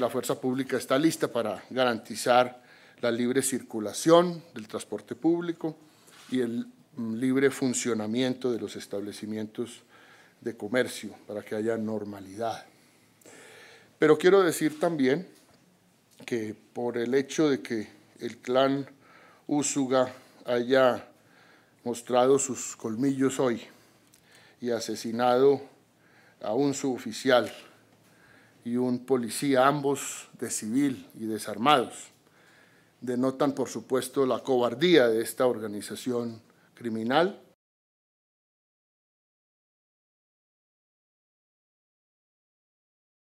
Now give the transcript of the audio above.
La fuerza pública está lista para garantizar la libre circulación del transporte público y el mm, libre funcionamiento de los establecimientos de comercio para que haya normalidad. Pero quiero decir también que por el hecho de que el clan Úsuga haya mostrado sus colmillos hoy y asesinado a un suboficial y un policía, ambos de civil y desarmados. Denotan, por supuesto, la cobardía de esta organización criminal